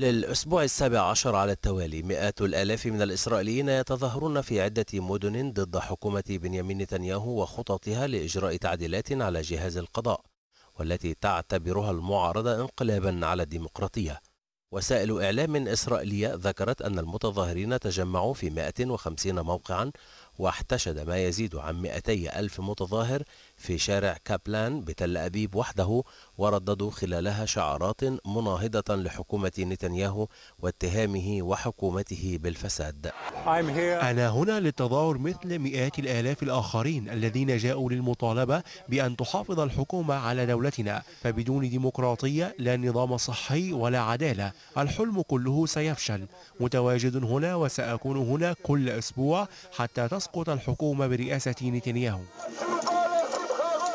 للأسبوع السابع عشر على التوالي مئات الآلاف من الإسرائيليين يتظاهرون في عدة مدن ضد حكومة بنيامين نتنياهو وخططها لإجراء تعديلات على جهاز القضاء والتي تعتبرها المعارضة انقلابا على الديمقراطية وسائل إعلام إسرائيلية ذكرت أن المتظاهرين تجمعوا في 150 موقعا واحتشد ما يزيد عن 200 ألف متظاهر في شارع كابلان بتل أبيب وحده ورددوا خلالها شعارات مناهضة لحكومة نتنياهو واتهامه وحكومته بالفساد أنا هنا للتظاهر مثل مئات الآلاف الآخرين الذين جاءوا للمطالبة بأن تحافظ الحكومة على دولتنا فبدون ديمقراطية لا نظام صحي ولا عدالة الحلم كله سيفشل متواجد هنا وسأكون هنا كل أسبوع حتى تصل تسقط الحكومة برئاسة نتنياهو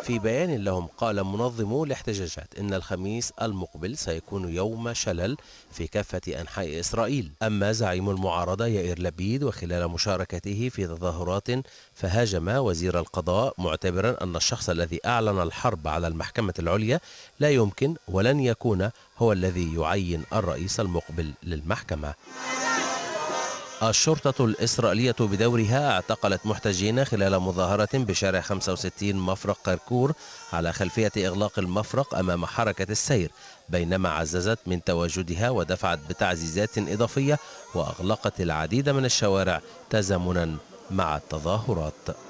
في بيان لهم قال منظمو الاحتجاجات إن الخميس المقبل سيكون يوم شلل في كافة أنحاء إسرائيل أما زعيم المعارضة يائر لبيد وخلال مشاركته في تظاهرات فهاجم وزير القضاء معتبرا أن الشخص الذي أعلن الحرب على المحكمة العليا لا يمكن ولن يكون هو الذي يعين الرئيس المقبل للمحكمة الشرطة الإسرائيلية بدورها اعتقلت محتجين خلال مظاهرة بشارع 65 مفرق كركور على خلفية إغلاق المفرق أمام حركة السير بينما عززت من تواجدها ودفعت بتعزيزات إضافية وأغلقت العديد من الشوارع تزامنا مع التظاهرات